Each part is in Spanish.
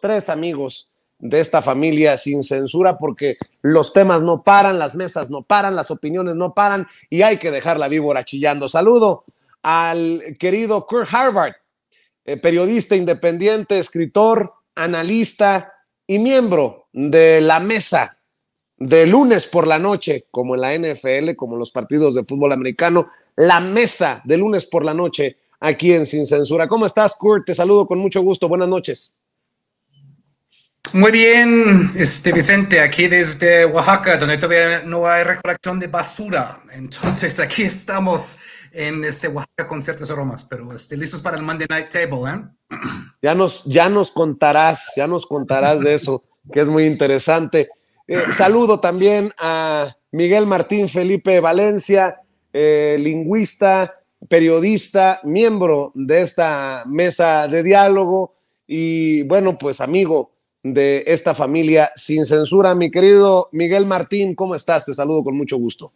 tres amigos de esta familia sin censura porque los temas no paran, las mesas no paran, las opiniones no paran y hay que dejar la víbora chillando. Saludo al querido Kurt Harvard, eh, periodista independiente, escritor, analista y miembro de la mesa de lunes por la noche, como en la NFL, como en los partidos de fútbol americano, la mesa de lunes por la noche aquí en Sin Censura. ¿Cómo estás, Kurt? Te saludo con mucho gusto. Buenas noches. Muy bien, este Vicente, aquí desde Oaxaca, donde todavía no hay recolección de basura. Entonces aquí estamos en este Oaxaca con ciertos aromas, pero este, listos para el Monday Night Table, ¿eh? Ya nos, ya nos contarás, ya nos contarás de eso, que es muy interesante. Eh, saludo también a Miguel Martín Felipe Valencia, eh, lingüista, periodista, miembro de esta mesa de diálogo y bueno, pues amigo de esta familia sin censura. Mi querido Miguel Martín, ¿cómo estás? Te saludo con mucho gusto.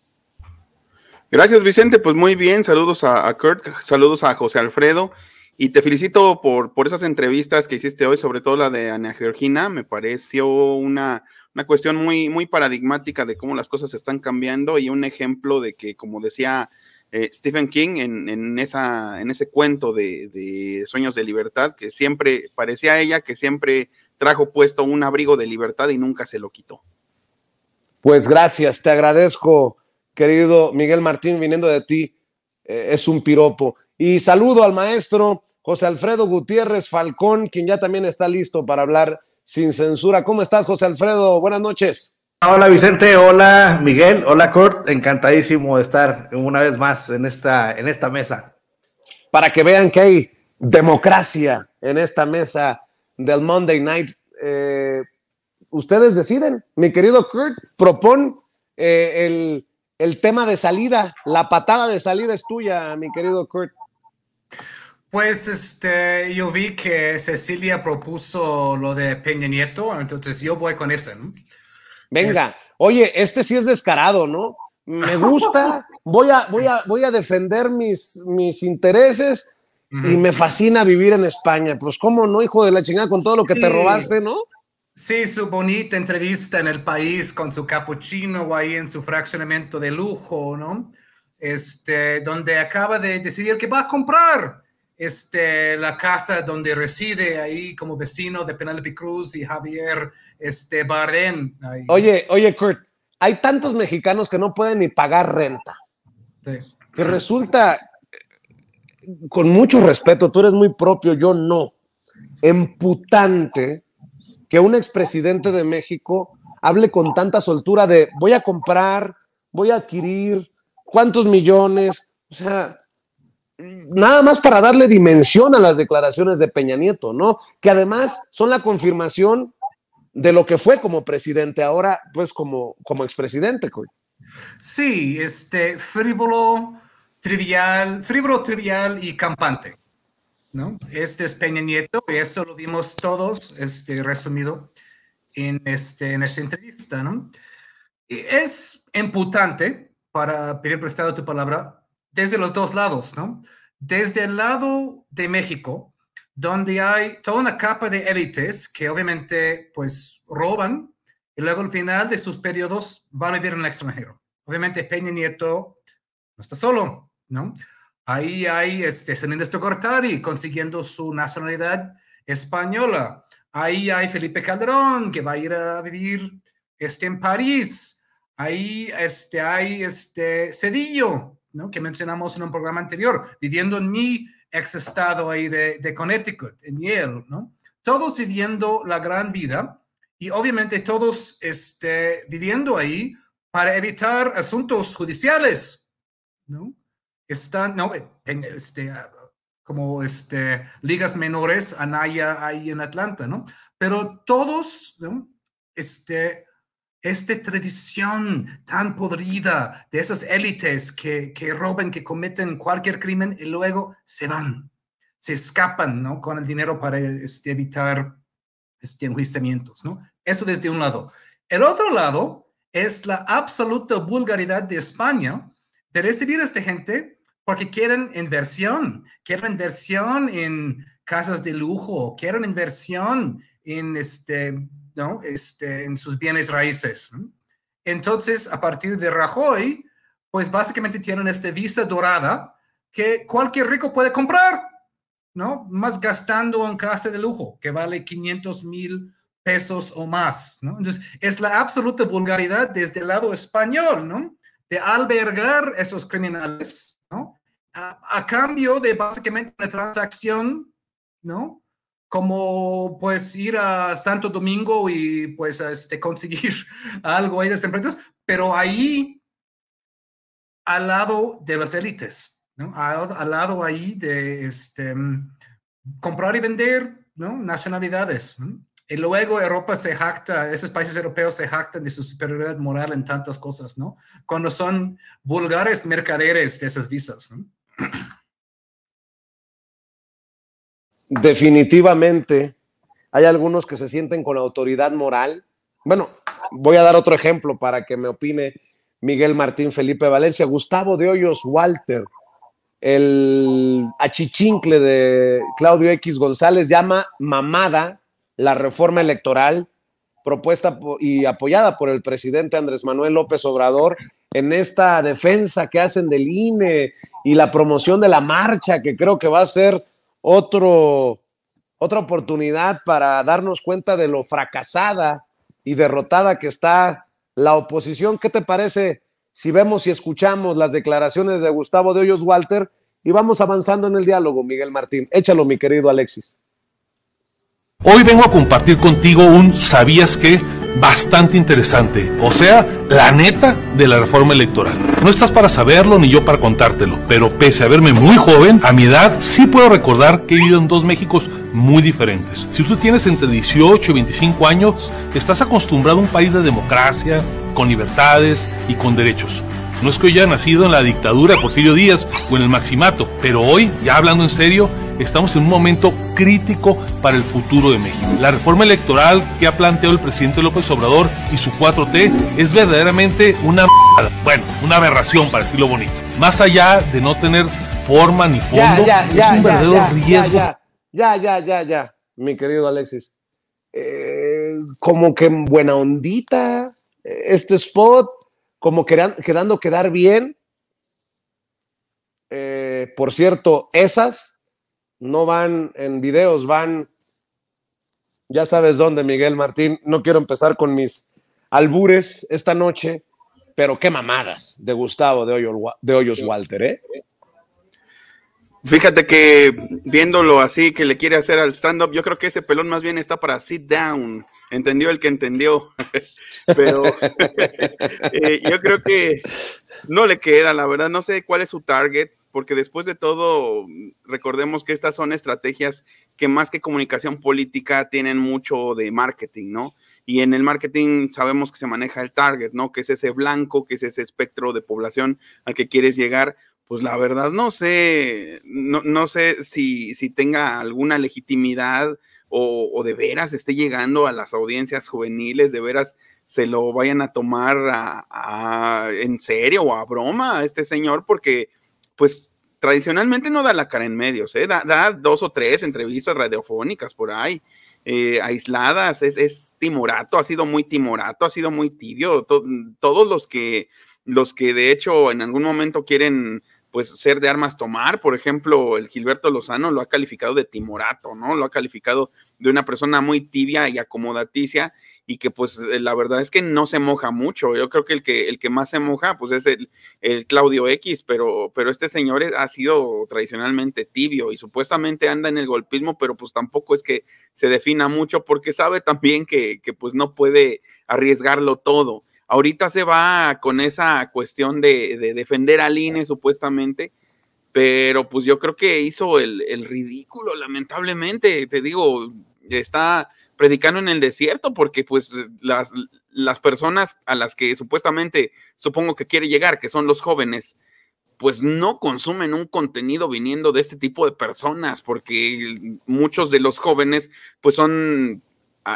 Gracias, Vicente. Pues muy bien, saludos a, Kurt, saludos a José Alfredo y te felicito por, por esas entrevistas que hiciste hoy, sobre todo la de Ana Georgina. Me pareció una, una cuestión muy, muy paradigmática de cómo las cosas están cambiando y un ejemplo de que, como decía eh, Stephen King en, esa, en ese cuento de, de Sueños de Libertad, que siempre parecía a ella que siempre trajo puesto un abrigo de libertad y nunca se lo quitó. Pues gracias, te agradezco, querido Miguel Martín, viniendo de ti, eh, es un piropo. Y saludo al maestro José Alfredo Gutiérrez Falcón, quien ya también está listo para hablar sin censura. ¿Cómo estás, José Alfredo? Buenas noches. Hola Vicente, hola Miguel, hola Kurt, encantadísimo de estar una vez más en esta, en esta mesa. Para que vean que hay democracia en esta mesa del Monday Night. Eh, ustedes deciden. Mi querido Kurt, propon eh, el, tema de salida. La patada de salida es tuya, mi querido Kurt. Pues este, yo vi que Cecilia propuso lo de Peña Nieto, entonces yo voy con ese. Venga, oye, este sí es descarado, ¿no? Me gusta, voy a, voy voy a defender mis, mis intereses, y me fascina vivir en España. Pues cómo no, hijo de la chingada, con todo lo que te robaste, ¿no? Sí, su bonita entrevista en el país con su capuchino o ahí en su fraccionamiento de lujo, ¿no? Este, donde acaba de decidir que va a comprar este, la casa donde reside ahí como vecino de Penelope Cruz y Javier este, Bardem. Oye, oye, Kurt, hay tantos mexicanos que no pueden ni pagar renta. Que resulta con mucho respeto, tú eres muy propio, yo no, emputante que un expresidente de México hable con tanta soltura de voy a comprar, voy a adquirir, cuántos millones, o sea, nada más para darle dimensión a las declaraciones de Peña Nieto, ¿no? Que además son la confirmación de lo que fue como presidente, ahora pues como, como expresidente. Sí, este frívolo, trivial, frívolo, trivial y campante. ¿no? Este es Peña Nieto, y esto lo vimos todos este, resumido en, este, en esta entrevista. ¿no? Y es imputante, para pedir prestado tu palabra, desde los dos lados, ¿no? Desde el lado de México, donde hay toda una capa de élites que obviamente pues roban y luego al final de sus periodos van a vivir en el extranjero. Obviamente Peña Nieto no está solo. ¿no? Ahí hay este, Ernesto Cortari consiguiendo su nacionalidad española. Ahí hay Felipe Calderón que va a ir a vivir este, en París. Ahí este, hay este, Cedillo, ¿no? que mencionamos en un programa anterior, viviendo en mi ex estado ahí de, de Connecticut, en Yale. ¿no? Todos viviendo la gran vida y obviamente todos este, viviendo ahí para evitar asuntos judiciales. ¿no? están, no, eh, en este, ah, como este, ligas menores, Anaya ahí en Atlanta, ¿no? Pero todos, Este, esta tradición tan podrida de esas élites que, que roban, que cometen cualquier crimen y luego se van, se escapan, ¿no? Con el dinero para este, evitar este, enjuiciamientos, ¿no? Eso desde un lado. El otro lado es la absoluta vulgaridad de España de recibir a esta gente porque quieren inversión, quieren inversión en casas de lujo, quieren inversión en, este, ¿no? este, en sus bienes raíces. Entonces, a partir de Rajoy, pues básicamente tienen esta visa dorada que cualquier rico puede comprar, ¿no? Más gastando en casa de lujo, que vale 500 mil pesos o más, ¿no? Entonces, es la absoluta vulgaridad desde el lado español, ¿no? De albergar esos criminales a, cambio de básicamente una transacción, ¿no? como pues ir a Santo Domingo y pues este, conseguir algo ahí de las este empresas, pero ahí al lado de las élites, ¿no? al, lado ahí de este, comprar y vender ¿no? nacionalidades. Y luego Europa se jacta, esos países europeos se jactan de su superioridad moral en tantas cosas, ¿no? Cuando son vulgares mercaderes de esas visas, ¿no? Definitivamente, hay algunos que se sienten con autoridad moral. Bueno, voy a dar otro ejemplo para que me opine Miguel Martín Felipe Valencia, Gustavo de Hoyos Walter, el achichincle de Claudio X González llama mamada la reforma electoral propuesta y apoyada por el presidente Andrés Manuel López Obrador en esta defensa que hacen del INE y la promoción de la marcha, que creo que va a ser otro, otra oportunidad para darnos cuenta de lo fracasada y derrotada que está la oposición. ¿Qué te parece si vemos y escuchamos las declaraciones de Gustavo de Hoyos Walter y vamos avanzando en el diálogo, Miguel Martín? Échalo, mi querido Alexis. Hoy vengo a compartir contigo un ¿sabías qué? bastante interesante, o sea, la neta de la reforma electoral. No estás para saberlo ni yo para contártelo, pero pese a verme muy joven, a mi edad sí puedo recordar que he vivido en dos Méxicos muy diferentes. Si tú tienes entre 18 y 25 años, estás acostumbrado a un país de democracia, con libertades y con derechos. No es que hoy haya nacido en la dictadura de Porfirio Díaz o en el Maximato, pero hoy, ya hablando en serio, estamos en un momento crítico para el futuro de México. La reforma electoral que ha planteado el presidente López Obrador y su 4T es verdaderamente una bueno, una aberración para decirlo bonito. Más allá de no tener forma ni fondo, es un verdadero riesgo. Ya, ya, ya, ya, mi querido Alexis. Eh, como que buena ondita eh, este spot, como quedando quedar bien. Eh, por cierto, esas no van en videos, van, ya sabes dónde, Miguel Martín. No quiero empezar con mis albures esta noche, pero qué mamadas de Gustavo de Hoyos, Walter, ¿eh? Fíjate que viéndolo así, que le quiere hacer al stand-up, yo creo que ese pelón más bien está para sit down. Entendió el que entendió. Pero eh, yo creo que no le queda, la verdad. No sé cuál es su target porque después de todo, recordemos que estas son estrategias que más que comunicación política tienen mucho de marketing, ¿no? Y en el marketing sabemos que se maneja el target, ¿no? Que es ese blanco, que es ese espectro de población al que quieres llegar. Pues la verdad no sé, no, sé si, si tenga alguna legitimidad o, de veras esté llegando a las audiencias juveniles, de veras se lo vayan a tomar en serio o a broma a este señor, porque pues tradicionalmente no da la cara en medios, ¿eh? da, dos o tres entrevistas radiofónicas por ahí, eh, aisladas, es, timorato, ha sido muy timorato, ha sido muy tibio, todos los que, los que de hecho en algún momento quieren pues ser de armas tomar, por ejemplo, el Gilberto Lozano lo ha calificado de timorato, ¿no? Lo ha calificado de una persona muy tibia y acomodaticia y que pues eh, la verdad es que no se moja mucho. Yo creo que el que, el que más se moja pues es el, el Claudio X, pero, pero este señor ha sido tradicionalmente tibio y supuestamente anda en el golpismo, pero pues tampoco es que se defina mucho porque sabe también que, pues no puede arriesgarlo todo. Ahorita se va con esa cuestión de, defender al INE supuestamente pero pues yo creo que hizo el, el, ridículo, lamentablemente, te digo, está predicando en el desierto, porque pues las, las personas a las que supuestamente supongo que quiere llegar, que son los jóvenes, pues no consumen un contenido viniendo de este tipo de personas, porque muchos de los jóvenes pues son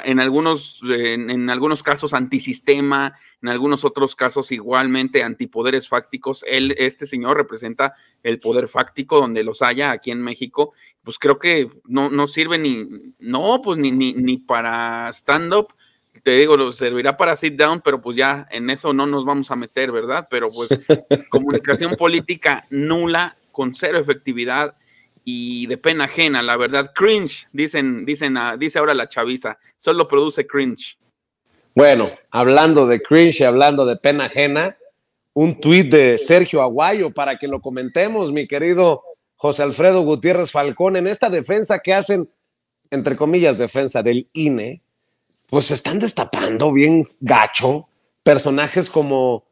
en algunos, en, algunos casos antisistema, en algunos otros casos igualmente antipoderes fácticos. Él, este señor representa el poder fáctico donde los haya aquí en México. Pues creo que no, no sirve ni, no, pues ni, ni, ni para stand-up. Te digo, servirá para sit down, pero pues ya en eso no nos vamos a meter, ¿verdad? Pero pues comunicación política nula, con cero efectividad y de pena ajena, la verdad. Cringe, dicen, dicen, ah, dice ahora la chaviza, solo produce cringe. Bueno, hablando de cringe y hablando de pena ajena, un tuit de Sergio Aguayo para que lo comentemos, mi querido José Alfredo Gutiérrez Falcón, en esta defensa que hacen, entre comillas, defensa del INE, pues se están destapando bien gacho personajes como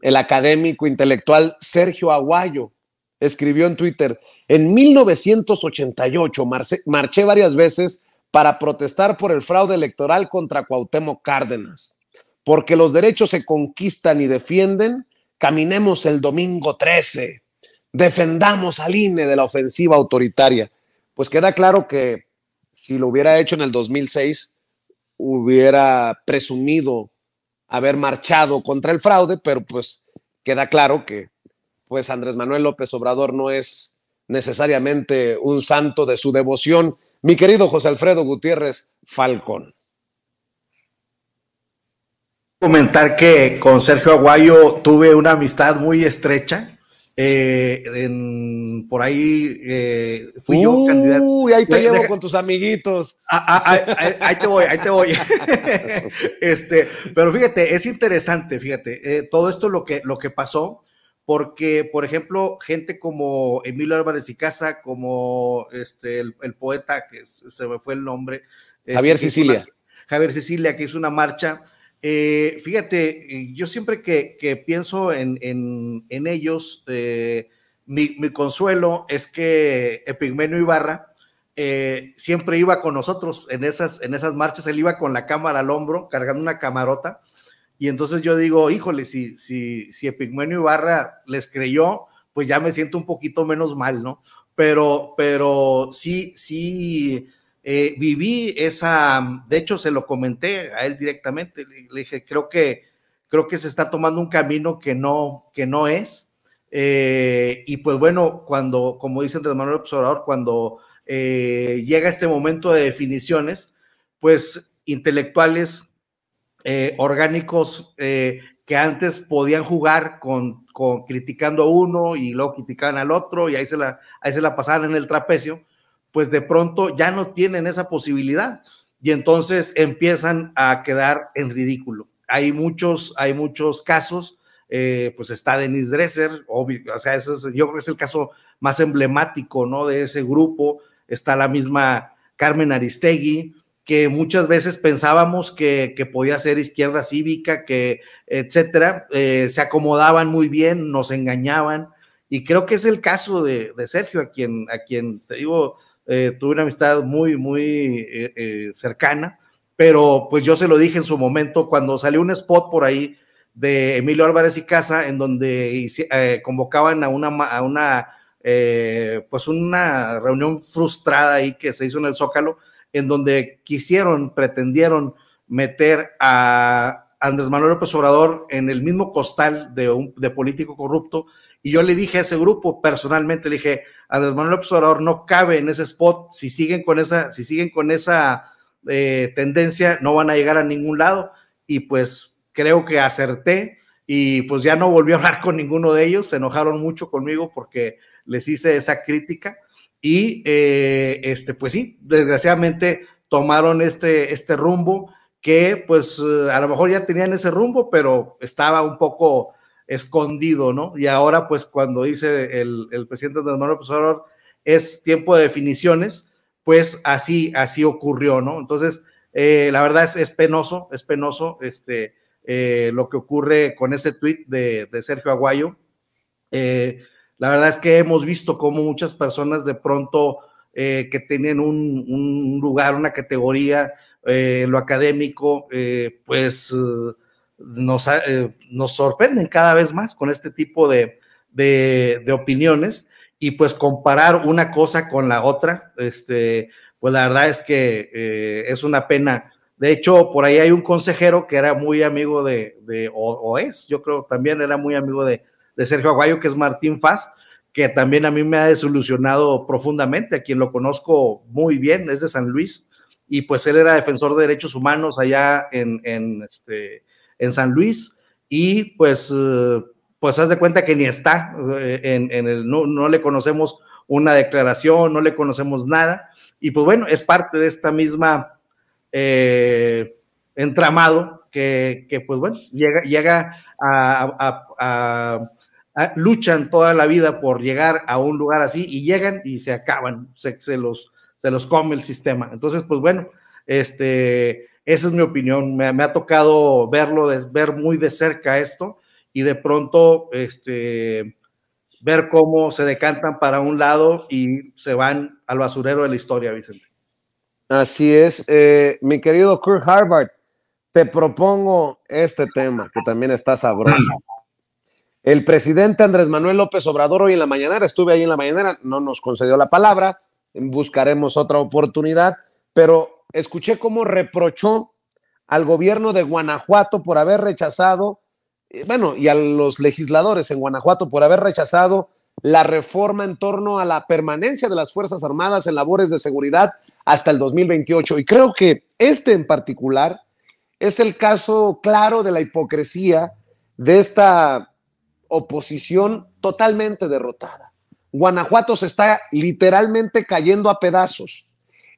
el académico intelectual Sergio Aguayo, escribió en Twitter, en 1988 marché varias veces para protestar por el fraude electoral contra Cuauhtémoc Cárdenas, porque los derechos se conquistan y defienden, caminemos el domingo 13, defendamos al INE de la ofensiva autoritaria. Pues queda claro que si lo hubiera hecho en el 2006, hubiera presumido haber marchado contra el fraude, pero pues queda claro que pues Andrés Manuel López Obrador no es necesariamente un santo de su devoción. Mi querido José Alfredo Gutiérrez Falcón. Comentar que con Sergio Aguayo tuve una amistad muy estrecha. Eh, por ahí eh, fui yo candidato. Uy, ahí te llevo con tus amiguitos. Ah, ah, ah, ahí te voy, ahí te voy. este, pero fíjate, es interesante, fíjate, eh, todo esto lo que, lo que pasó porque, por ejemplo, gente como Emilio Álvarez y Casa, como este, el, poeta, que se me fue el nombre. Este, Javier Sicilia. Javier Sicilia, que hizo una marcha. Eh, fíjate, yo siempre que, pienso en, ellos, eh, mi, consuelo es que Epigmenio Ibarra eh, siempre iba con nosotros en esas, en esas marchas, él iba con la cámara al hombro, cargando una camarota y entonces yo digo, híjole, si, si, si Epigmenio Ibarra les creyó, pues ya me siento un poquito menos mal, ¿no? Pero, pero sí, sí, eh, viví esa, de hecho se lo comenté a él directamente, le, dije, creo que, creo que se está tomando un camino que no, que no es. Eh, y pues bueno, cuando, como dice Andrés Manuel Observador, cuando eh, llega este momento de definiciones, pues intelectuales eh, orgánicos eh, que antes podían jugar con, criticando a uno y luego criticaban al otro y ahí se, la, ahí se la pasaban en el trapecio, pues de pronto ya no tienen esa posibilidad y entonces empiezan a quedar en ridículo. Hay muchos, hay muchos casos, eh, pues está Denise Dresser, o sea, yo creo que es el caso más emblemático, ¿no? De ese grupo, está la misma Carmen Aristegui, que muchas veces pensábamos que, podía ser izquierda cívica, que etcétera, eh, se acomodaban muy bien, nos engañaban, y creo que es el caso de, Sergio, a quien, a quien te digo, eh, tuve una amistad muy, muy eh, cercana, pero pues yo se lo dije en su momento cuando salió un spot por ahí de Emilio Álvarez y Casa, en donde convocaban a una, a una pues una reunión frustrada ahí que se hizo en el Zócalo, en donde quisieron, pretendieron meter a Andrés Manuel López Obrador en el mismo costal de, un, político corrupto. Y yo le dije a ese grupo, personalmente le dije, Andrés Manuel López Obrador no cabe en ese spot, si siguen con esa, si siguen con esa eh, tendencia, no van a llegar a ningún lado. Y pues creo que acerté y pues ya no volví a hablar con ninguno de ellos, se enojaron mucho conmigo porque les hice esa crítica. Y eh, este, pues sí, desgraciadamente tomaron este, este rumbo que pues eh, a lo mejor ya tenían ese rumbo, pero estaba un poco escondido, ¿no? Y ahora pues cuando dice el, el presidente del Manuel Obrador es tiempo de definiciones, pues así, así ocurrió, ¿no? Entonces, eh, la verdad es, es, penoso, es penoso este, lo que ocurre con ese tuit de, Sergio Aguayo. La verdad es que hemos visto cómo muchas personas de pronto eh, que tienen un, lugar, una categoría eh, lo académico, eh, pues nos, nos, sorprenden cada vez más con este tipo de, opiniones y pues comparar una cosa con la otra, este, pues la verdad es que es una pena. De hecho, por ahí hay un consejero que era muy amigo de, o, es, yo creo, también era muy amigo de, de Sergio Aguayo, que es Martín Faz, que también a mí me ha desilusionado profundamente, a quien lo conozco muy bien, es de San Luis, y pues él era defensor de derechos humanos allá en, este, en San Luis, y pues, eh, pues haz de cuenta que ni está, eh, en, el, no, le conocemos una declaración, no le conocemos nada, y pues bueno, es parte de esta misma eh, entramado que, pues bueno, llega, llega a, Ah, luchan toda la vida por llegar a un lugar así y llegan y se acaban, se, se, los, se los come el sistema. Entonces, pues bueno, este, esa es mi opinión. Me, ha tocado verlo, ver muy de cerca esto y de pronto este, ver cómo se decantan para un lado y se van al basurero de la historia, Vicente. Así es, eh, mi querido Kurt Harvard, te propongo este tema que también está sabroso. El presidente Andrés Manuel López Obrador hoy en la mañanera, estuve ahí en la mañanera, no nos concedió la palabra, buscaremos otra oportunidad, pero escuché cómo reprochó al gobierno de Guanajuato por haber rechazado, eh, bueno, y a los legisladores en Guanajuato por haber rechazado la reforma en torno a la permanencia de las Fuerzas Armadas en labores de seguridad hasta el 2028. Y creo que este en particular es el caso claro de la hipocresía de esta oposición totalmente derrotada. Guanajuato se está literalmente cayendo a pedazos.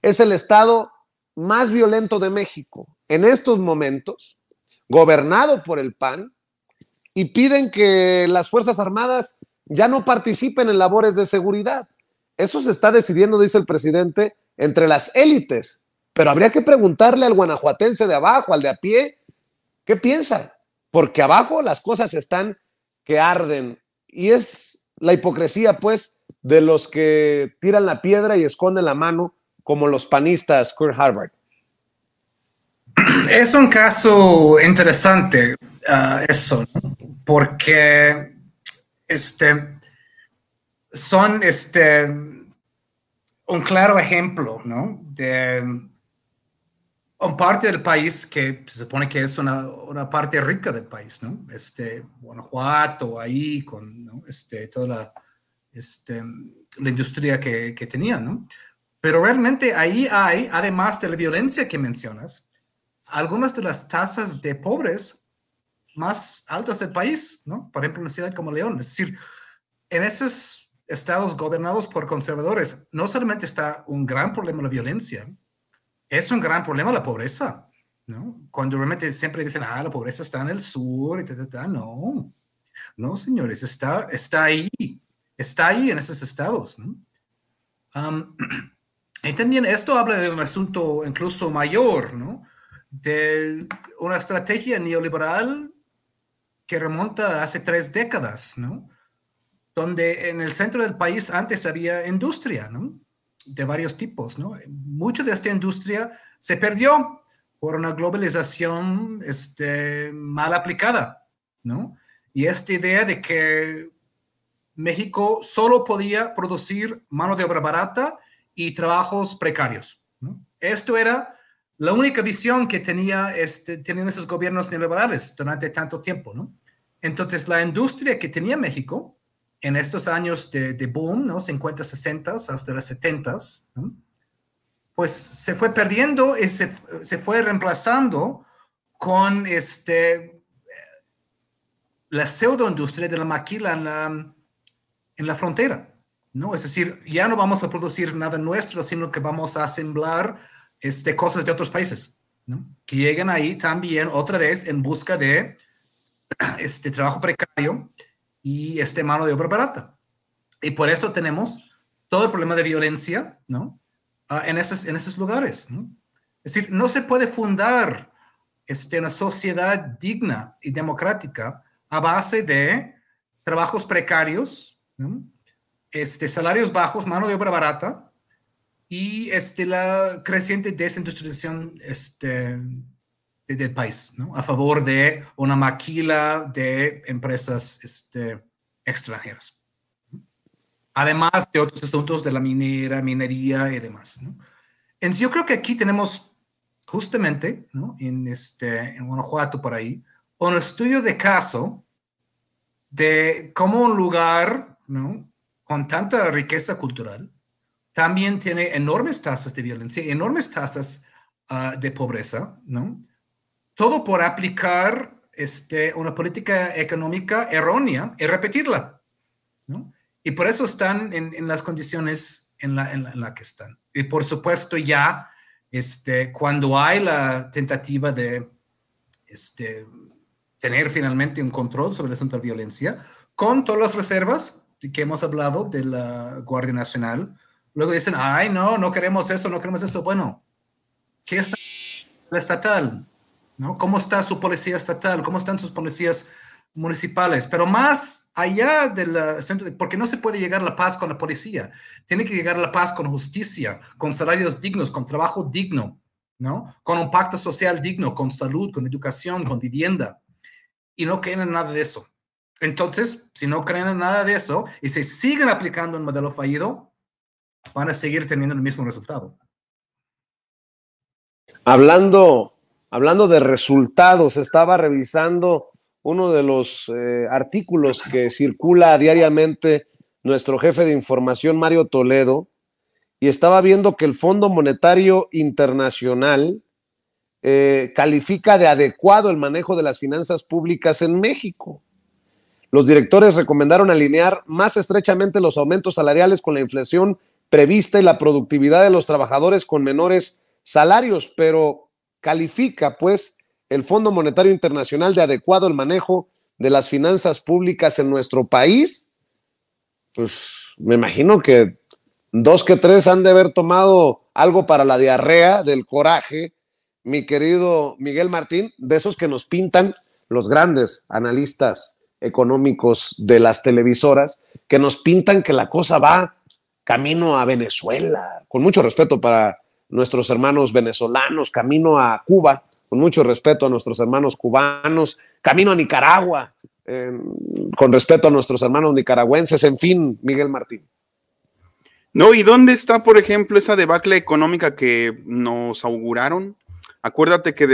Es el estado más violento de México en estos momentos, gobernado por el PAN, y piden que las Fuerzas Armadas ya no participen en labores de seguridad. Eso se está decidiendo, dice el presidente, entre las élites. Pero habría que preguntarle al guanajuatense de abajo, al de a pie, ¿qué piensa? Porque abajo las cosas están que arden. Y es la hipocresía, pues, de los que tiran la piedra y esconden la mano, como los panistas Kurt Harvard. Es un caso interesante ah, eso, porque este, son este, un claro ejemplo ¿no? de un parte del país que se supone que es una, parte rica del país, ¿no? Este, Guanajuato, ahí, con este, toda la, este, la industria que, que tenía, ¿no? Pero realmente ahí hay, además de la violencia que mencionas, algunas de las tasas de pobres más altas del país, ¿no? Por ejemplo, una ciudad como León. Es decir, en esos estados gobernados por conservadores, no solamente está un gran problema la violencia, es un gran problema la pobreza, ¿no? Cuando realmente siempre dicen, ah, la pobreza está en el sur y ta, ta, ta. No, no, señores, está, está ahí, está ahí en esos estados, ¿no? y también esto habla de un asunto incluso mayor, ¿no? De una estrategia neoliberal que remonta a hace tres décadas, ¿no? Donde en el centro del país antes había industria, ¿no? de varios tipos, ¿no? Mucho de esta industria se perdió por una globalización este, mal aplicada, ¿no? Y esta idea de que México solo podía producir mano de obra barata y trabajos precarios. Esto era la única visión que tenía este, tenían esos gobiernos neoliberales durante tanto tiempo. ¿no? Entonces, la industria que tenía México en estos años de, boom, ¿no? 50, 60 hasta los 70, pues se fue perdiendo y se, fue reemplazando con este, eh, la pseudoindustria de la maquila en la, en la frontera. ¿no? Es decir, ya no vamos a producir nada nuestro, sino que vamos a asemblar este, cosas de otros países, ¿no? que lleguen ahí también otra vez en busca de este trabajo precario y este mano de obra barata. Y por eso tenemos todo el problema de violencia ¿no? Ah, en, esos, en esos lugares. Es decir, no se puede fundar este, una sociedad digna y democrática a base de trabajos precarios, este, salarios bajos, mano de obra barata y este, la creciente desindustrialización este, del país, ¿no? a favor de una maquila de empresas este, extranjeras. Además de otros asuntos de la minera, minería y demás. ¿no? Entonces, yo creo que aquí tenemos justamente ¿no? en, este, en Guanajuato, por ahí, un estudio de caso de cómo un lugar ¿no? con tanta riqueza cultural también tiene enormes tasas de violencia, enormes tasas ah, de pobreza, ¿no? Todo por aplicar este, una política económica errónea y repetirla. ¿no? Y por eso están en, las condiciones en la, que están. Y por supuesto ya este, cuando hay la tentativa de este, tener finalmente un control sobre el asunto de la violencia, con todas las reservas que hemos hablado de la Guardia Nacional, luego dicen, ay, no, no queremos eso, no queremos eso. Bueno, ¿qué está la estatal? ¿no? ¿Cómo está su policía estatal? ¿Cómo están sus policías municipales? Pero más allá del centro, porque no se puede llegar a la paz con la policía. Tiene que llegar a la paz con justicia, con salarios dignos, con trabajo digno, ¿no? Con un pacto social digno, con salud, con educación, con vivienda. Y no creen en nada de eso. Entonces, si no creen en nada de eso y se siguen aplicando un modelo fallido, van a seguir teniendo el mismo resultado. Hablando hablando de resultados, estaba revisando uno de los eh, artículos que circula diariamente nuestro jefe de información, Mario Toledo, y estaba viendo que el Fondo Monetario Internacional eh, califica de adecuado el manejo de las finanzas públicas en México. Los directores recomendaron alinear más estrechamente los aumentos salariales con la inflación prevista y la productividad de los trabajadores con menores salarios, pero califica pues el Fondo Monetario Internacional de adecuado el manejo de las finanzas públicas en nuestro país, pues me imagino que dos que tres han de haber tomado algo para la diarrea del coraje, mi querido Miguel Martín, de esos que nos pintan los grandes analistas económicos de las televisoras, que nos pintan que la cosa va camino a Venezuela, con mucho respeto para nuestros hermanos venezolanos, camino a Cuba, con mucho respeto a nuestros hermanos cubanos, camino a Nicaragua, em, con respeto a nuestros hermanos nicaragüenses, en fin, Miguel Martín. No, ¿y dónde está, por ejemplo, esa debacle económica que nos auguraron? Acuérdate que,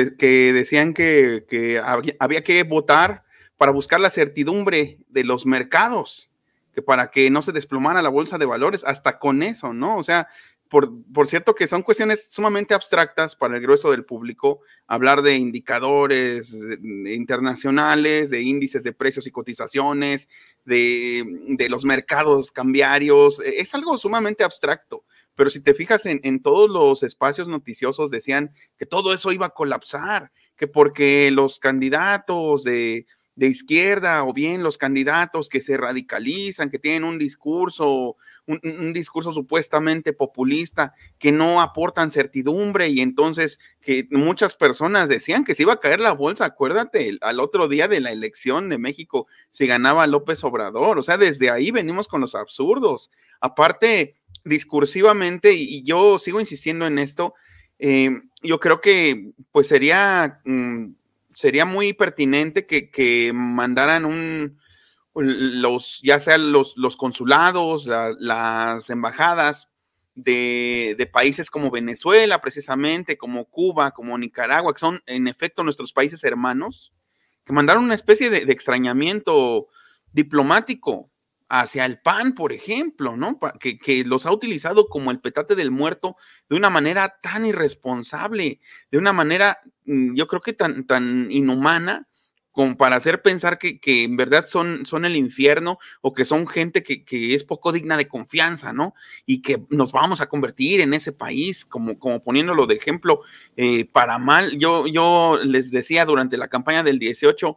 decían que, había, que votar para buscar la certidumbre de los mercados, que para que no se desplomara la bolsa de valores, hasta con eso, ¿no? O sea, por, cierto que son cuestiones sumamente abstractas para el grueso del público, hablar de indicadores internacionales, de índices de precios y cotizaciones, de, los mercados cambiarios, e, es algo sumamente abstracto. Pero si te fijas en, todos los espacios noticiosos decían que todo eso iba a colapsar, que porque los candidatos de, de izquierda o bien los candidatos que se radicalizan, que tienen un discurso un, discurso supuestamente populista que no aportan certidumbre y entonces que muchas personas decían que se iba a caer la bolsa, acuérdate, al otro día de la elección de México se ganaba López Obrador, o sea, desde ahí venimos con los absurdos. Aparte, discursivamente, y, yo sigo insistiendo en esto, eh, yo creo que pues sería, mm, sería muy pertinente que mandaran un los, ya sean los, consulados, las embajadas de, países como Venezuela, precisamente, como Cuba, como Nicaragua, que son en efecto nuestros países hermanos, que mandaron una especie de, extrañamiento diplomático hacia el PAN, por ejemplo, ¿no? Que, que, los ha utilizado como el petate del muerto de una manera tan irresponsable, de una manera, mm, yo creo que tan, tan inhumana, como para hacer pensar que, en verdad son, el infierno o que son gente que, es poco digna de confianza, ¿no? Y que nos vamos a convertir en ese país, como, poniéndolo de ejemplo, eh, para mal. Yo, les decía durante la campaña del 18,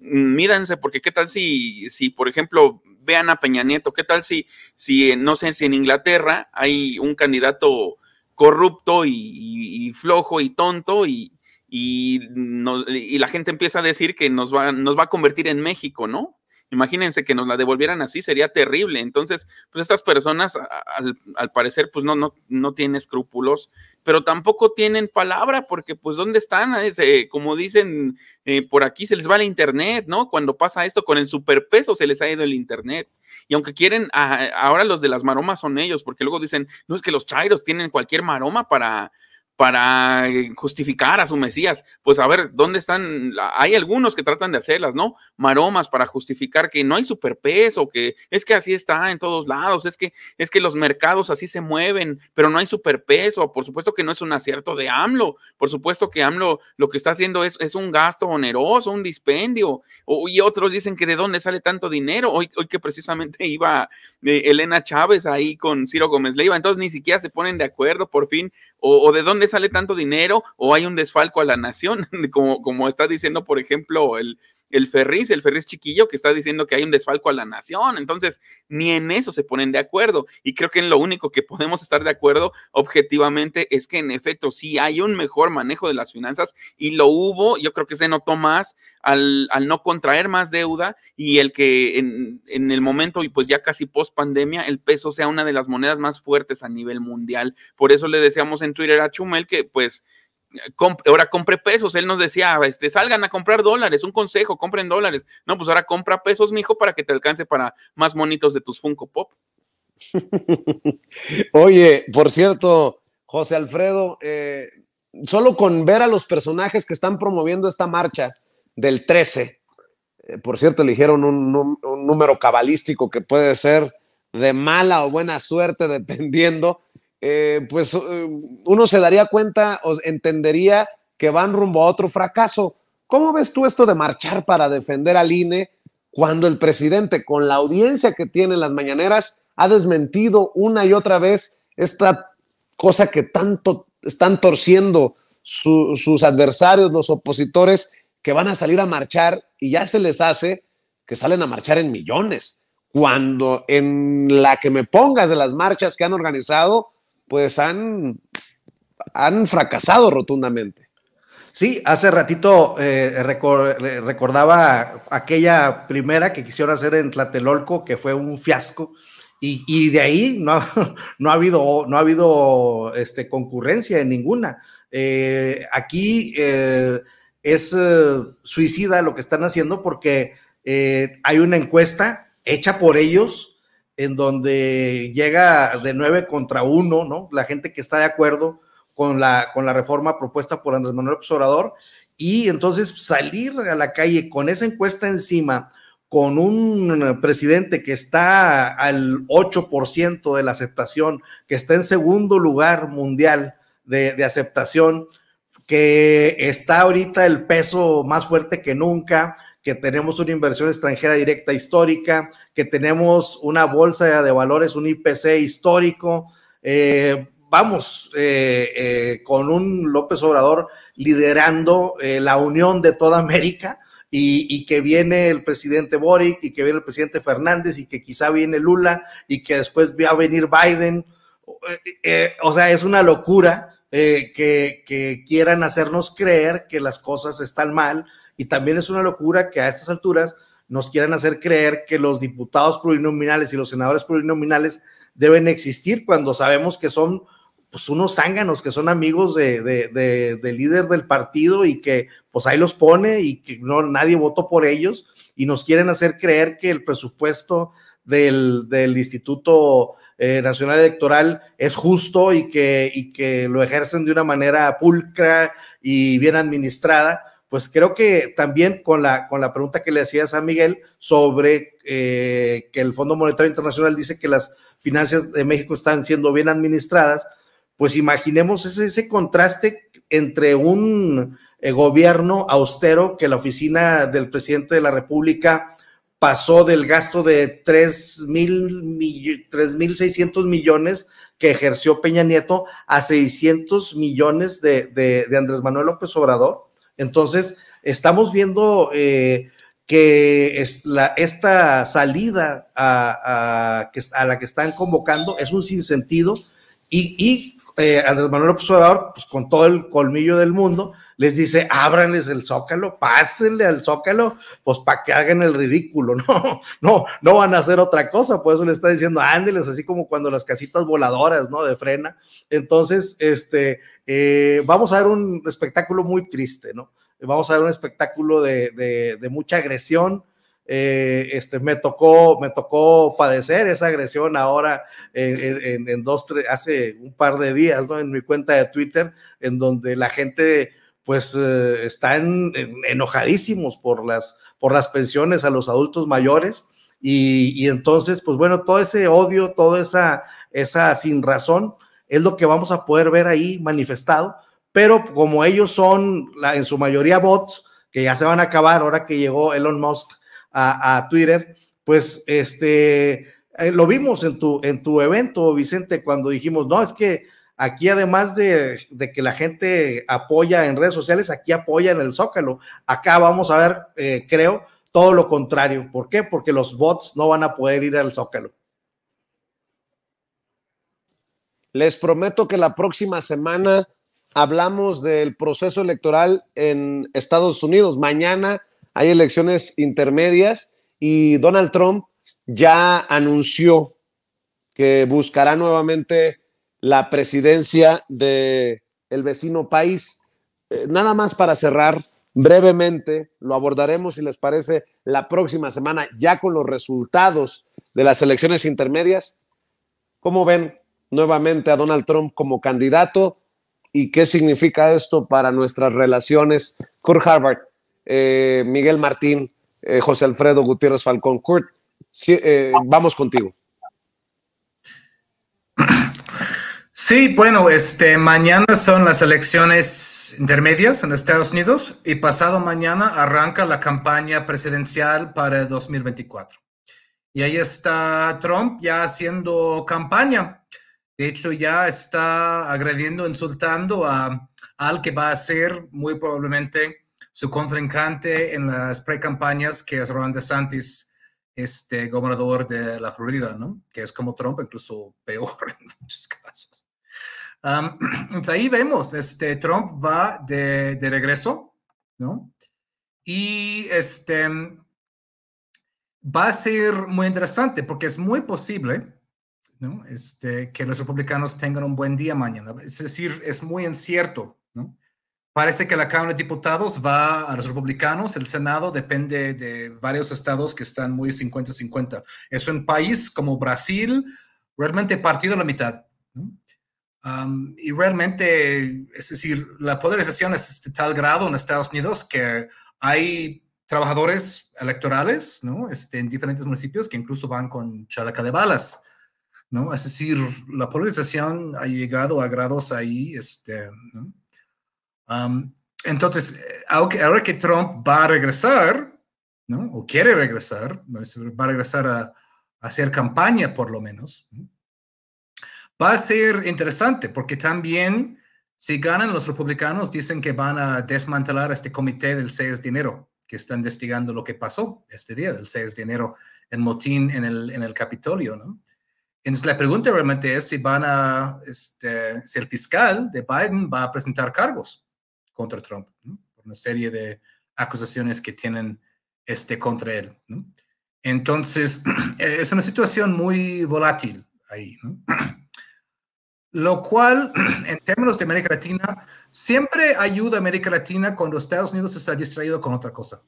mm, mídanse, porque qué tal si, si por ejemplo, vean a Peña Nieto, qué tal si, si no sé, si en Inglaterra hay un candidato corrupto y flojo y tonto y, y, la gente empieza a decir que nos va, a convertir en México, ¿no? Imagínense que nos la devolvieran así, sería terrible. Entonces, pues estas personas, al, parecer, pues no, no, no tienen escrúpulos, pero tampoco tienen palabra, porque pues ¿dónde están? Eh, como dicen eh, por aquí, se les va el Internet, ¿no? Cuando pasa esto con el superpeso, se les ha ido el Internet. Y aunque quieren, ahora los de las maromas son ellos, porque luego dicen, no es que los chairos tienen cualquier maroma para para justificar a su Mesías. Pues a ver, ¿dónde están? Hay algunos que tratan de hacerlas, ¿no? Maromas para justificar que no hay superpeso, que es que así está en todos lados, es que, es que los mercados así se mueven, pero no hay superpeso. Por supuesto que no es un acierto de AMLO, por supuesto que AMLO lo que está haciendo es, es un gasto oneroso, un dispendio. y otros dicen que de dónde sale tanto dinero. Hoy, hoy que precisamente iba eh, Elena Chávez ahí con Ciro Gómez Leiva, entonces ni siquiera se ponen de acuerdo por fin, o, o de dónde sale tanto dinero o hay un desfalco a la nación, como, como está diciendo, por ejemplo, el, el Ferriz, el Ferriz chiquillo que está diciendo que hay un desfalco a la nación. Entonces, ni en eso se ponen de acuerdo. Y creo que en lo único que podemos estar de acuerdo objetivamente es que en efecto sí hay un mejor manejo de las finanzas y lo hubo, yo creo que se notó más al, no contraer más deuda y el que en, en el momento y pues ya casi post pandemia el peso sea una de las monedas más fuertes a nivel mundial. Por eso le deseamos en Twitter a Chumel que pues ahora compre pesos. Él nos decía, ah, este, salgan a comprar dólares, un consejo, compren dólares. No, pues ahora compra pesos, mijo, para que te alcance para más monitos de tus Funko Pop. Oye, por cierto, José Alfredo, eh, solo con ver a los personajes que están promoviendo esta marcha del 13, eh, por cierto, eligieron un número cabalístico que puede ser de mala o buena suerte, dependiendo eh, pues eh, uno se daría cuenta o entendería que van rumbo a otro fracaso. ¿Cómo ves tú esto de marchar para defender al INE cuando el presidente, con la audiencia que tiene en las mañaneras, ha desmentido una y otra vez esta cosa que tanto están torciendo sus adversarios, los opositores, que van a salir a marchar y ya se les hace que salen a marchar en millones, cuando en la que me pongas de las marchas que han organizado, pues han, han fracasado rotundamente. Sí, hace ratito eh, recordaba aquella primera que quisieron hacer en Tlatelolco, que fue un fiasco, y, de ahí no ha, no ha, habido, no ha habido este, concurrencia en ninguna. Eh, aquí eh, es suicida lo que están haciendo porque hay una encuesta hecha por ellos en donde llega de nueve contra uno, ¿no? La gente que está de acuerdo con la, con la reforma propuesta por Andrés Manuel Obrador, y entonces salir a la calle con esa encuesta encima, con un presidente que está al 8% de la aceptación, que está en segundo lugar mundial de, de aceptación, que está ahorita el peso más fuerte que nunca, que tenemos una inversión extranjera directa histórica, que tenemos una bolsa de valores, un IPC histórico. Eh, vamos, eh, eh, con un López Obrador liderando la unión de toda América y, que viene el presidente Boric y que viene el presidente Fernández y que quizá viene Lula y que después va a venir Biden. o sea, es una locura que quieran hacernos creer que las cosas están mal, y también es una locura que a estas alturas nos quieran hacer creer que los diputados plurinominales y los senadores plurinominales deben existir cuando sabemos que son pues, unos zánganos que son amigos de, líder del partido y que pues ahí los pone y que no, nadie votó por ellos y nos quieren hacer creer que el presupuesto del, Instituto eh, Nacional Electoral es justo y que, y que lo ejercen de una manera pulcra y bien administrada pues creo que también con la, con la pregunta que le hacías a Miguel sobre eh, que el Fondo Monetario Internacional dice que las finanzas de México están siendo bien administradas, pues imaginemos ese, contraste entre un eh, gobierno austero que la oficina del presidente de la República pasó del gasto de 3.600 millones que ejerció Peña Nieto a 600 millones de Andrés Manuel López Obrador entonces, estamos viendo eh, que esta salida a, a, a, la que están convocando es un sinsentido y, y eh, Andrés Manuel López pues con todo el colmillo del mundo, les dice, ábranles el zócalo, pásenle al zócalo, pues para que hagan el ridículo, no, no, no van a hacer otra cosa, por eso le está diciendo, ándeles, así como cuando las casitas voladoras, ¿no? De frena. Entonces, este, eh, vamos a ver un espectáculo muy triste, ¿no? Vamos a ver un espectáculo de, mucha agresión. Eh, este, me, tocó, me tocó padecer esa agresión ahora en, hace un par de días, ¿no? En mi cuenta de Twitter, en donde la gente pues eh, está están enojadísimos por las, por las pensiones a los adultos mayores y, entonces, pues bueno, todo ese odio, toda esa, esa sin razón, es lo que vamos a poder ver ahí manifestado, pero como ellos son en su mayoría bots, que ya se van a acabar ahora que llegó Elon Musk a, Twitter, pues este, eh, lo vimos en tu, en tu evento, Vicente, cuando dijimos, no, es que aquí además de, que la gente apoya en redes sociales, aquí apoya en el Zócalo. Acá vamos a ver, eh, creo, todo lo contrario. ¿Por qué? Porque los bots no van a poder ir al Zócalo. Les prometo que la próxima semana hablamos del proceso electoral en Estados Unidos. Mañana hay elecciones intermedias y Donald Trump ya anunció que buscará nuevamente la presidencia de el vecino país. Eh, nada más para cerrar brevemente, lo abordaremos si les parece la próxima semana ya con los resultados de las elecciones intermedias. ¿Cómo ven? nuevamente a Donald Trump como candidato y qué significa esto para nuestras relaciones. Kurt Harvard, eh, Miguel Martín, eh, José Alfredo Gutiérrez Falcón. Kurt, eh, vamos contigo. Sí, bueno, este mañana son las elecciones intermedias en Estados Unidos y pasado mañana arranca la campaña presidencial para 2024. Y ahí está Trump ya haciendo campaña de hecho, ya está agrediendo, insultando a, al que va a ser muy probablemente su contrincante en las pre-campañas, que es Ron DeSantis, este gobernador de la Florida, ¿no? Que es como Trump, incluso peor en muchos casos. Pues ahí vemos, este, Trump va de, de regreso, ¿no? Y este, va a ser muy interesante porque es muy posible este, que los republicanos tengan un buen día mañana. Es decir, es muy incierto, Parece que la Cámara de Diputados va a los republicanos, el Senado depende de varios estados que están muy 50-50. Eso en país como Brasil, realmente partido a la mitad. y realmente, es decir, la polarización es de este, tal grado en Estados Unidos que hay trabajadores electorales este, en diferentes municipios que incluso van con chalaca de balas ¿no? Es decir, la polarización ha llegado a grados ahí, este, entonces, eh, ahora que Trump va a regresar, ¿no? O quiere regresar, va a regresar a, hacer campaña por lo menos, va a ser interesante porque también si ganan los republicanos dicen que van a desmantelar este comité del 6 de enero que está investigando lo que pasó este día, del 6 de enero, en motín en el, en el Capitolio, entonces la pregunta realmente es si van a, este, si el fiscal de Biden va a presentar cargos contra Trump, por una serie de acusaciones que tienen este, contra él. Entonces e-, es una situación muy volátil ahí. Lo cual, en términos de América Latina, siempre ayuda a América Latina cuando Estados Unidos está distraído con otra cosa,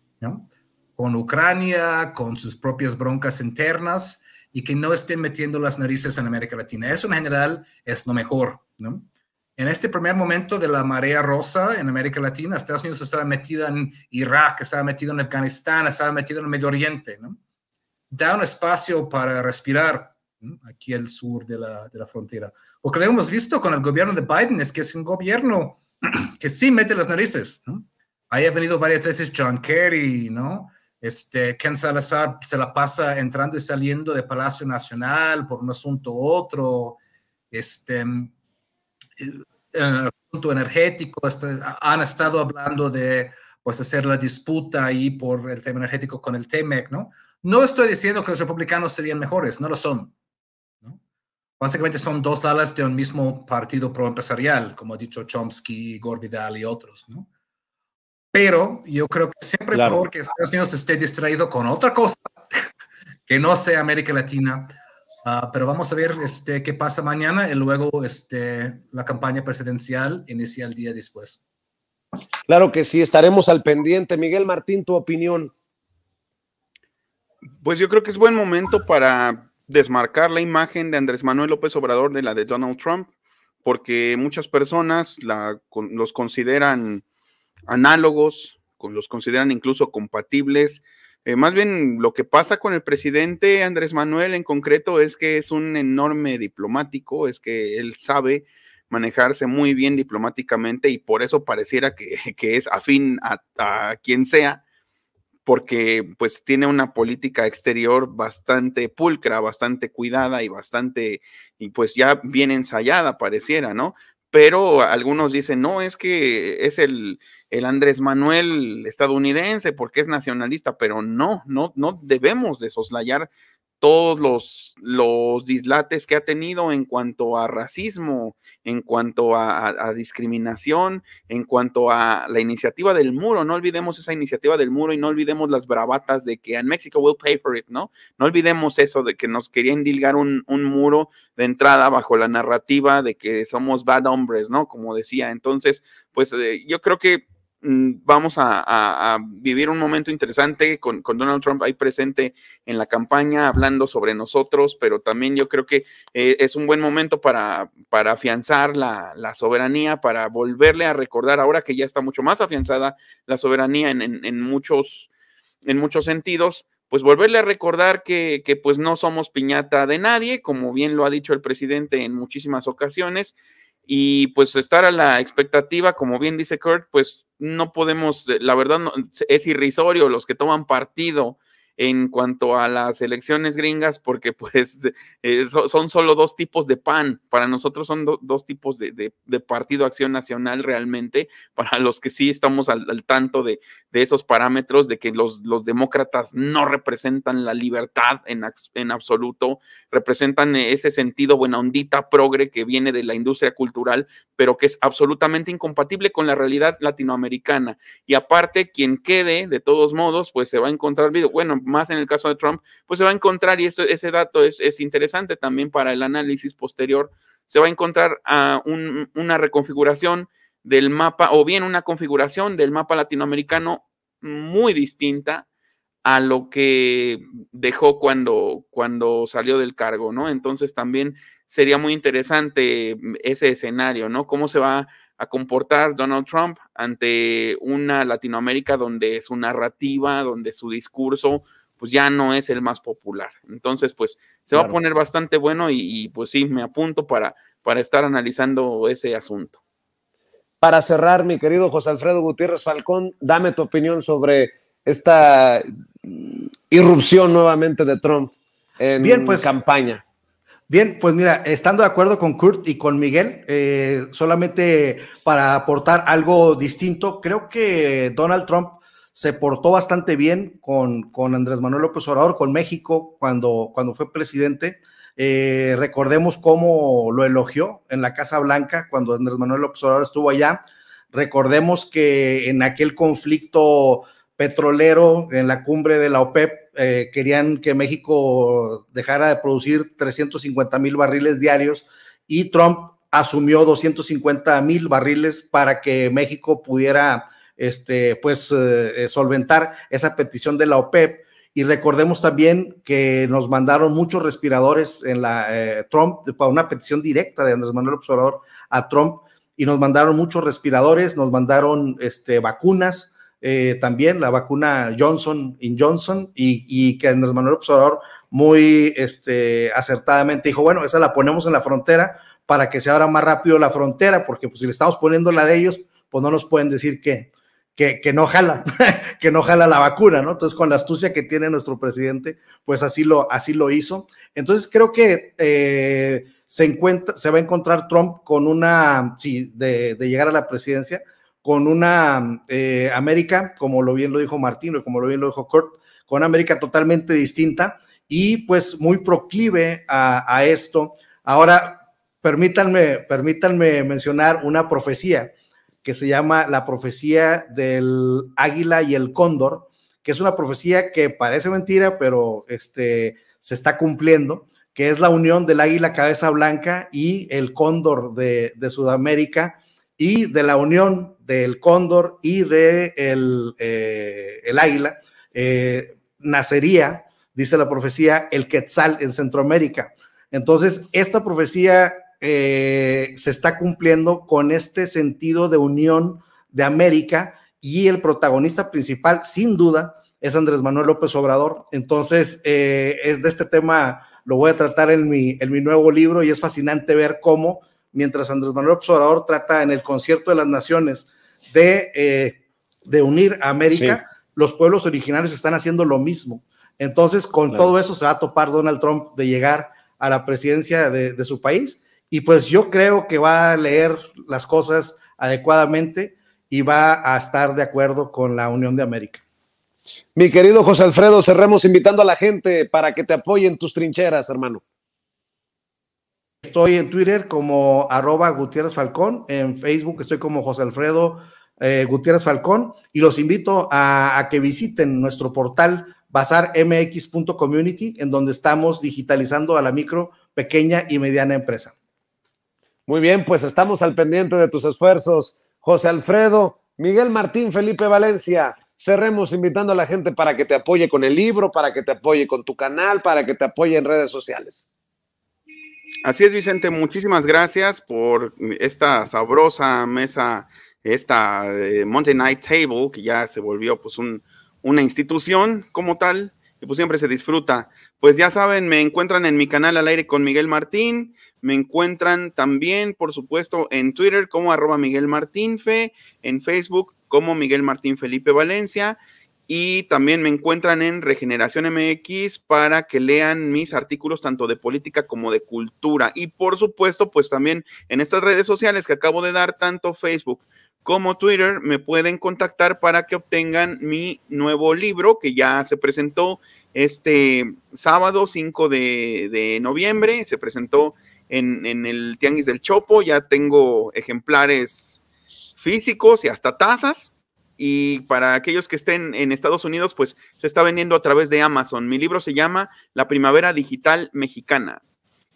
Con Ucrania, con sus propias broncas internas y que no estén metiendo las narices en América Latina. Eso en general es lo mejor, ¿no? En este primer momento de la marea rosa en América Latina, Estados Unidos estaba metido en Irak, estaba metido en Afganistán, estaba metido en el Medio Oriente, ¿no? Da un espacio para respirar aquí al sur de la, de la frontera. Lo que hemos visto con el gobierno de Biden es que es un gobierno que sí mete las narices, ¿no? Ahí ha venido varias veces John Kerry, ¿no? Este, Ken Salazar se la pasa entrando y saliendo de Palacio Nacional por un asunto u otro, este, el eh, eh, asunto energético, este, han estado hablando de pues hacer la disputa ahí por el tema energético con el TEMEC, ¿no? No estoy diciendo que los republicanos serían mejores, no lo son. ¿no? Básicamente son dos alas de un mismo partido proempresarial, como ha dicho Chomsky, Gore Vidal y otros, ¿no? pero yo creo que siempre es mejor que Estados Unidos esté distraído con otra cosa que no sea América Latina. Ah, pero vamos a ver este, qué pasa mañana y luego este, la campaña presidencial inicia el día después. Claro que sí, estaremos al pendiente. Miguel Martín, tu opinión. Pues yo creo que es buen momento para desmarcar la imagen de Andrés Manuel López Obrador de la de Donald Trump, porque muchas personas los consideran análogos, los consideran incluso compatibles. Eh, más bien lo que pasa con el presidente Andrés Manuel en concreto es que es un enorme diplomático, es que él sabe manejarse muy bien diplomáticamente y por eso pareciera que, es afín a, a, quien sea, porque pues tiene una política exterior bastante pulcra, bastante cuidada y bastante, y pues ya bien ensayada pareciera, ¿no? pero algunos dicen, no, es que es el, el, Andrés Manuel estadounidense porque es nacionalista, pero no, no, no debemos desoslayar soslayar todos los, los dislates que ha tenido en cuanto a racismo, en cuanto a, discriminación, en cuanto a la iniciativa del muro. No olvidemos esa iniciativa del muro y no olvidemos las bravatas de que en México will pay for it, ¿no? No olvidemos eso de que nos querían dilgar un, muro de entrada bajo la narrativa de que somos bad hombres, ¿no? Como decía. Entonces, pues eh, yo creo que Mm, vamos a, vivir un momento interesante con, Donald Trump ahí presente en la campaña, hablando sobre nosotros, pero también yo creo que eh, es un buen momento para, para afianzar la, soberanía, para volverle a recordar ahora que ya está mucho más afianzada la soberanía en, muchos, en muchos sentidos pues volverle a recordar que, que pues no somos piñata de nadie, como bien lo ha dicho el presidente en muchísimas ocasiones, y pues estar a la expectativa, como bien dice Kurt, pues no podemos, eh, la verdad es irrisorio los que toman partido en cuanto a las elecciones gringas, porque pues eh, son solo dos tipos de PAN, para nosotros son dos tipos de, de, Partido Acción Nacional realmente, para los que sí estamos al, tanto de, de, esos parámetros, de que los, los demócratas no representan la libertad en, en absoluto, representan ese sentido buena ondita progre que viene de la industria cultural, pero que es absolutamente incompatible con la realidad latinoamericana. Y aparte, quien quede, de todos modos, pues se va a encontrar, bueno, más en el caso de Trump, pues se va a encontrar, y ese dato es, interesante también para el análisis posterior, se va a encontrar a una reconfiguración del mapa, o bien una configuración del mapa latinoamericano muy distinta a lo que dejó cuando, cuando salió del cargo, ¿no? Entonces también sería muy interesante ese escenario, ¿no? Cómo se va a comportar Donald Trump ante una Latinoamérica donde su narrativa, donde su discurso, pues ya no es el más popular. Entonces, pues se va a poner bastante bueno y, pues sí, me apunto para, para estar analizando ese asunto. Para cerrar, mi querido José Alfredo Gutiérrez Falcón, dame tu opinión sobre esta mm, irrupción nuevamente de Trump en Bien, pues, campaña. Bien, pues mira, estando de acuerdo con Kurt y con Miguel, eh, solamente para aportar algo distinto, creo que Donald Trump se portó bastante bien con, con Andrés Manuel López Obrador, con México, cuando, cuando fue presidente. Eh, recordemos cómo lo elogió en la Casa Blanca cuando Andrés Manuel López Obrador estuvo allá. Recordemos que en aquel conflicto petrolero en la cumbre de la OPEP eh, querían que México dejara de producir 350 mil barriles diarios y Trump asumió 250 mil barriles para que México pudiera este, pues, eh, eh, solventar esa petición de la OPEP. Y recordemos también que nos mandaron muchos respiradores en la Trump, para una petición directa de Andrés Manuel Observador a Trump, y nos mandaron muchos respiradores, nos mandaron este, vacunas, eh, también la vacuna Johnson Johnson y, y, que Andrés Manuel Observador muy este, acertadamente dijo, bueno, esa la ponemos en la frontera para que se abra más rápido la frontera, porque pues, si le estamos poniendo la de ellos, pues no nos pueden decir que, que, que no jala, que no jala la vacuna, ¿no? Entonces, con la astucia que tiene nuestro presidente, pues así lo, así lo hizo. Entonces, creo que eh, se, encuentra, se va a encontrar Trump con una, sí, de, de llegar a la presidencia, con una eh, América, como lo bien lo dijo Martín, como lo bien lo dijo Kurt, con América totalmente distinta y pues muy proclive a, esto. Ahora, permítanme, permítanme mencionar una profecía que se llama la profecía del águila y el cóndor, que es una profecía que parece mentira, pero este, se está cumpliendo, que es la unión del águila cabeza blanca y el cóndor de Sudamérica y de la unión del cóndor y de el, eh, águila, eh, nacería, dice la profecía, el quetzal en Centroamérica. Entonces, esta profecía eh, se está cumpliendo con este sentido de unión de América y el protagonista principal, sin duda, es Andrés Manuel López Obrador. Entonces, es de este tema, lo voy a tratar en mi, en mi nuevo libro y es fascinante ver cómo mientras Andrés Manuel Obrador trata en el concierto de las naciones de, eh, unir a América, los pueblos originarios están haciendo lo mismo. Entonces, con todo eso se va a topar Donald Trump de llegar a la presidencia de, de, su país. Y pues yo creo que va a leer las cosas adecuadamente y va a estar de acuerdo con la Unión de América. Mi querido José Alfredo, cerremos invitando a la gente para que te apoyen tus trincheras, hermano. Estoy en Twitter como arroba Gutiérrez Falcón, en Facebook estoy como José Alfredo eh, Gutiérrez Falcón y los invito a, a que visiten nuestro portal bazarmx.community, en donde estamos digitalizando a la micro, pequeña y mediana empresa. Muy bien, pues estamos al pendiente de tus esfuerzos. José Alfredo, Miguel Martín, Felipe Valencia, cerremos invitando a la gente para que te apoye con el libro, para que te apoye con tu canal, para que te apoye en redes sociales. Así es, Vicente, muchísimas gracias por esta sabrosa mesa, esta eh, Monday Night Table, que ya se volvió pues una institución como tal, y pues siempre se disfruta. Pues ya saben, me encuentran en mi canal al aire con Miguel Martín, me encuentran también, por supuesto, en Twitter como arroba Miguel Martín Fe, en Facebook como Miguel Martín Felipe Valencia y también me encuentran en Regeneración MX para que lean mis artículos tanto de política como de cultura. Y por supuesto, pues también en estas redes sociales que acabo de dar, tanto Facebook como Twitter, me pueden contactar para que obtengan mi nuevo libro que ya se presentó este sábado 5 de, noviembre. Se presentó en, en el Tianguis del Chopo. Ya tengo ejemplares físicos y hasta tazas y para aquellos que estén en Estados Unidos, pues se está vendiendo a través de Amazon. Mi libro se llama La Primavera Digital Mexicana.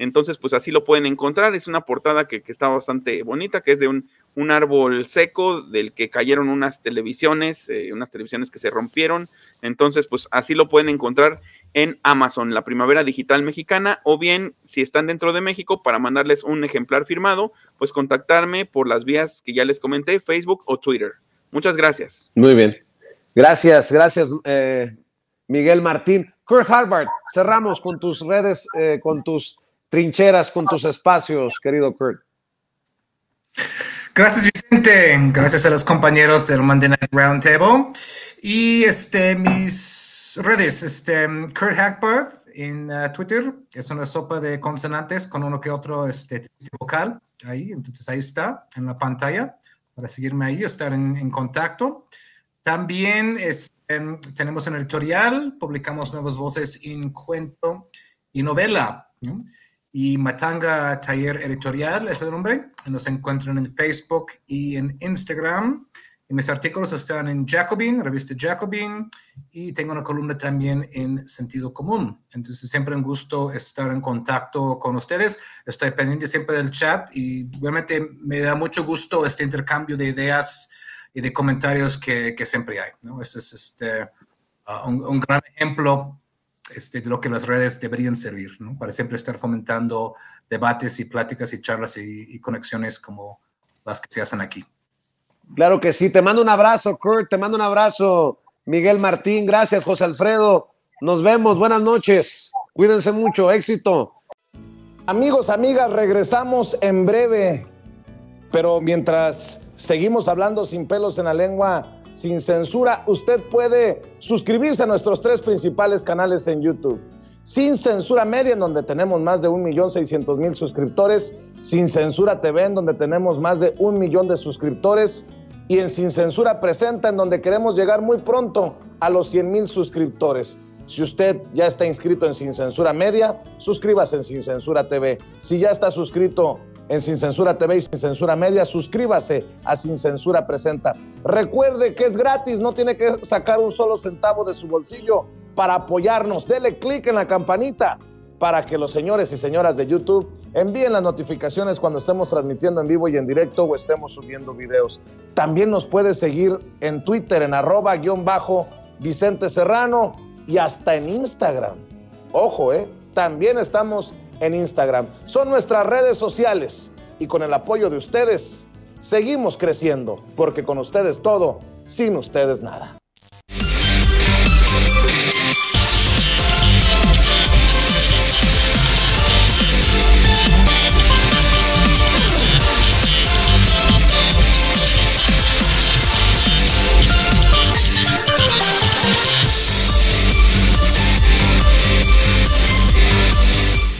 Entonces, pues así lo pueden encontrar. Es una portada que, está bastante bonita, que es de un, árbol seco del que cayeron unas televisiones, eh, unas televisiones que se rompieron. Entonces, pues así lo pueden encontrar en Amazon, la Primavera Digital Mexicana, o bien si están dentro de México, para mandarles un ejemplar firmado, pues contactarme por las vías que ya les comenté, Facebook o Twitter. Muchas gracias. Muy bien. Gracias, gracias, eh, Miguel Martín. Kurt Harvard, cerramos con tus redes, eh, con tus trincheras, con tus espacios, querido Kurt. Gracias, Vicente. Gracias a los compañeros del Monday Night Roundtable. Y este, mis redes, este, Kurt Hackbarth en uh, Twitter. Es una sopa de consonantes con uno que otro este, vocal. Ahí, entonces ahí está, en la pantalla para seguirme ahí, estar en, contacto. También tenemos un editorial, publicamos nuevas voces en cuento y novela. Y Matanga Taller Editorial es el nombre. Nos encuentran en Facebook y en Instagram. Y mis artículos están en Jacobin, revista Jacobin, y tengo una columna también en Sentido Común. Entonces, siempre un gusto estar en contacto con ustedes. Estoy pendiente siempre del chat y realmente me da mucho gusto este intercambio de ideas y de comentarios que, que siempre hay. ¿no? Este es este, ah, un, un, gran ejemplo este, de lo que las redes deberían servir, ¿no? para siempre estar fomentando debates y pláticas y charlas y conexiones como las que se hacen aquí. Claro que sí. Te mando un abrazo, Kurt. Te mando un abrazo, Miguel Martín. Gracias, José Alfredo. Nos vemos. Buenas noches. Cuídense mucho. Éxito. Amigos, amigas, regresamos en breve. Pero mientras seguimos hablando sin pelos en la lengua, sin censura, usted puede suscribirse a nuestros tres principales canales en YouTube. Sin Censura Media, en donde tenemos más de 1.600.000 suscriptores. Sin Censura TV, en donde tenemos más de un millón de suscriptores y en Sin Censura Presenta, en donde queremos llegar muy pronto a los 100 mil suscriptores. Si usted ya está inscrito en Sin Censura Media, suscríbase en Sin Censura TV. Si ya está suscrito en Sin Censura TV y Sin Censura Media, suscríbase a Sin Censura Presenta. Recuerde que es gratis, no tiene que sacar un solo centavo de su bolsillo para apoyarnos. Dele clic en la campanita para que los señores y señoras de YouTube envíen las notificaciones cuando estemos transmitiendo en vivo y en directo o estemos subiendo videos. También nos puedes seguir en Twitter en arroba guión bajo Vicente Serrano y hasta en Instagram. Ojo, eh, También estamos en Instagram. Son nuestras redes sociales y con el apoyo de ustedes seguimos creciendo porque con ustedes todo, sin ustedes nada.